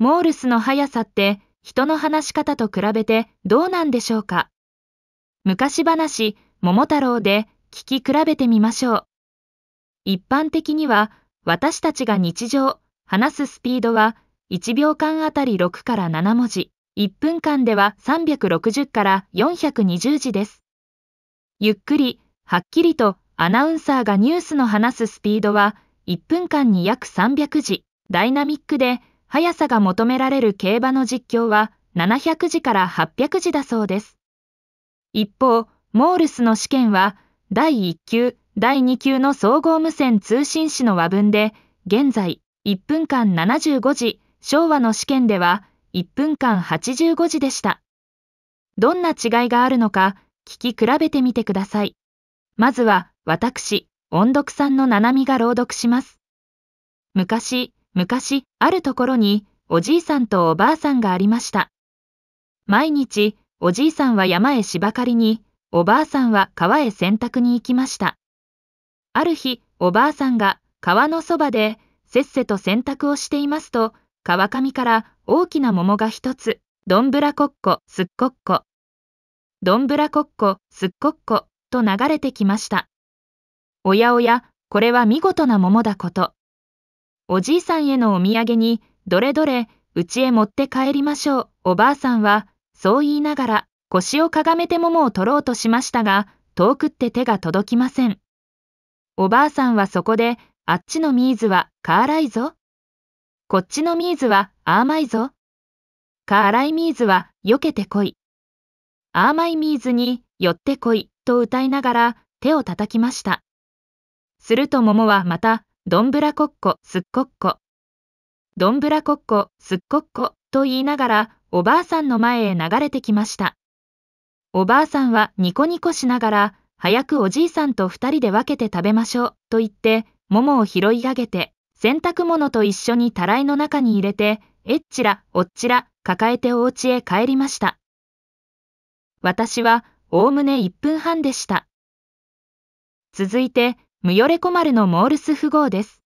モールスの速さって人の話し方と比べてどうなんでしょうか昔話桃太郎で聞き比べてみましょう。一般的には私たちが日常話すスピードは1秒間あたり6から7文字、1分間では360から420字です。ゆっくり、はっきりとアナウンサーがニュースの話すスピードは1分間に約300字、ダイナミックで速さが求められる競馬の実況は700字から800字だそうです。一方、モールスの試験は第1級、第2級の総合無線通信士の和文で、現在1分間75時、昭和の試験では1分間85時でした。どんな違いがあるのか聞き比べてみてください。まずは私、音読さんの七海が朗読します。昔、昔、あるところに、おじいさんとおばあさんがありました。毎日、おじいさんは山へ芝刈りに、おばあさんは川へ洗濯に行きました。ある日、おばあさんが川のそばで、せっせと洗濯をしていますと、川上から大きな桃が一つ、どんぶらこっこ、すっこっこ。どんぶらこっこ、すっこっこ、と流れてきました。おやおや、これは見事な桃だこと。おじいさんへのお土産に、どれどれ、うちへ持って帰りましょう。おばあさんは、そう言いながら、腰をかがめて桃を取ろうとしましたが、遠くって手が届きません。おばあさんはそこで、あっちのミーズは、からいぞ。こっちのミーズは、あまいぞ。からいミーズは、よけてこい。あまいミーズに、よってこい、と歌いながら、手を叩きました。すると桃はまた、どんぶらこっこ、すっこっこ。どんぶらこっこ、すっこっこ、と言いながら、おばあさんの前へ流れてきました。おばあさんはニコニコしながら、早くおじいさんと二人で分けて食べましょう、と言って、桃を拾い上げて、洗濯物と一緒にたらいの中に入れて、えっちら、おっちら、抱えてお家へ帰りました。私は、おおむね一分半でした。続いて、ムヨレコ丸のモールス符号です。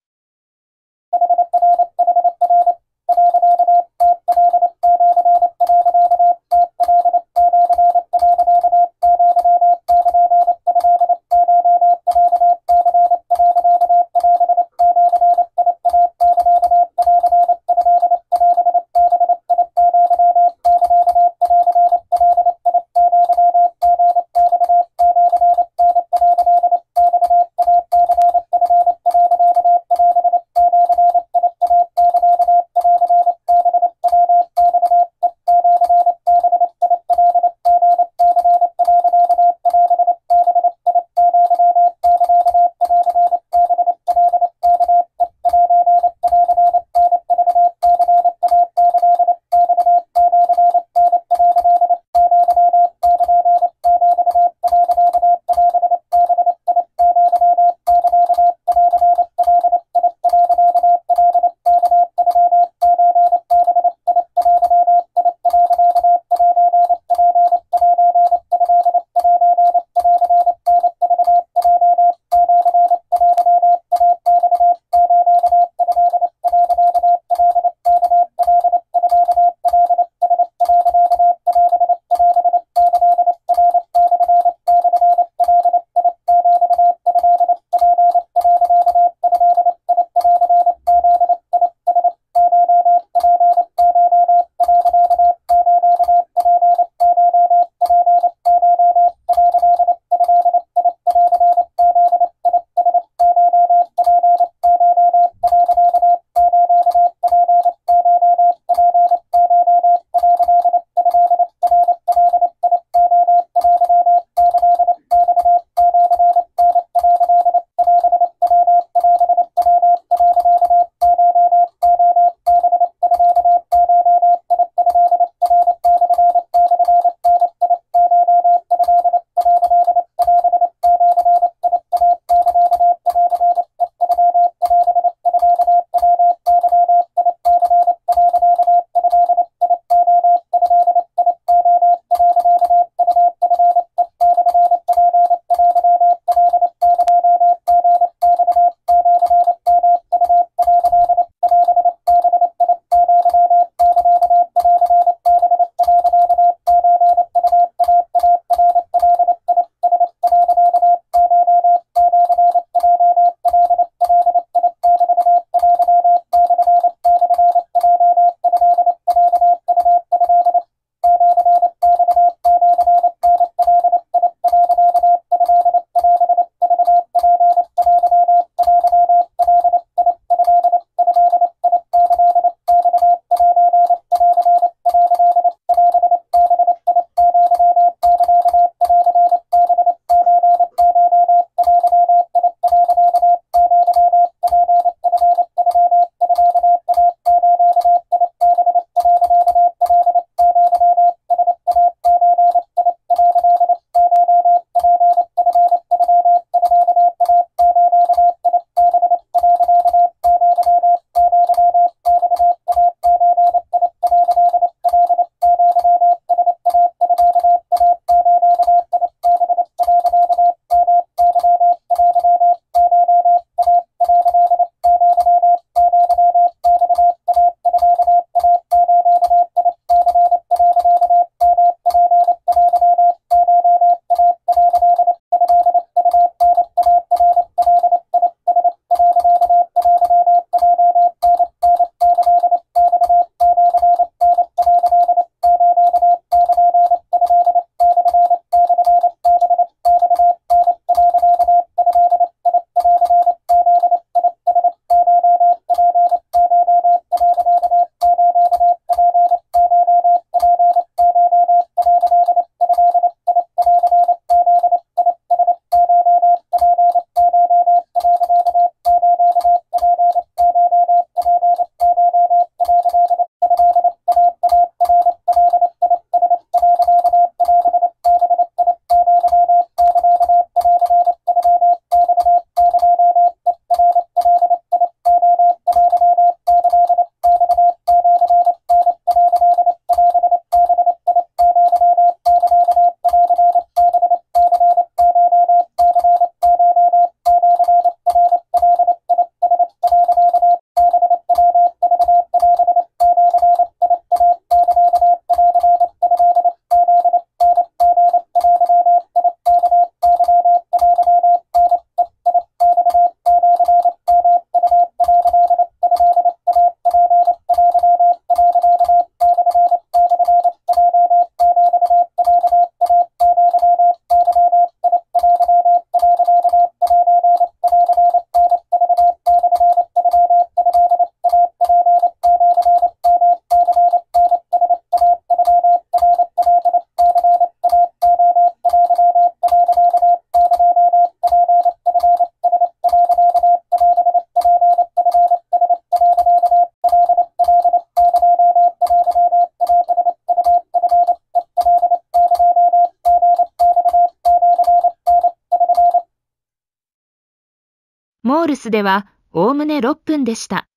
モールスではおおむね6分でした。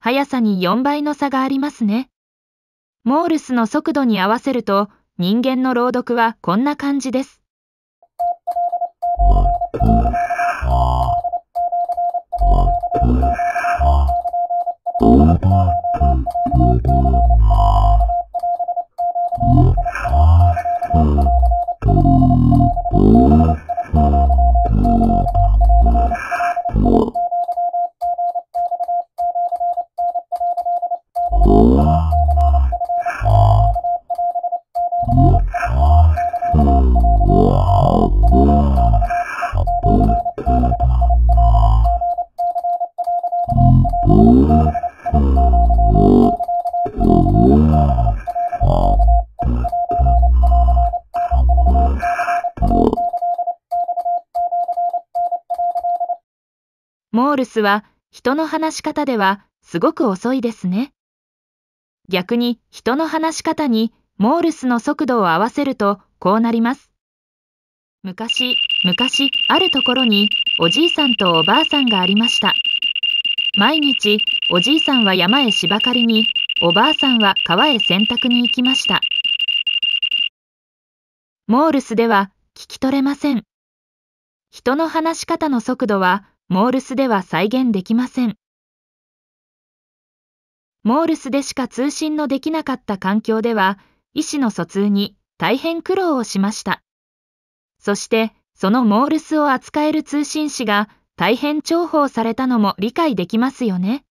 速さに4倍の差がありますね。モールスの速度に合わせると人間の朗読はこんな感じです。モールスは人の話し方ではすごく遅いですね。逆に人の話し方にモールスの速度を合わせるとこうなります。昔、昔、あるところにおじいさんとおばあさんがありました。毎日、おじいさんは山へ芝刈りに、おばあさんは川へ洗濯に行きました。モールスでは聞き取れません。人の話し方の速度はモールスでは再現できません。モールスでしか通信のできなかった環境では、医師の疎通に大変苦労をしました。そして、そのモールスを扱える通信士が大変重宝されたのも理解できますよね。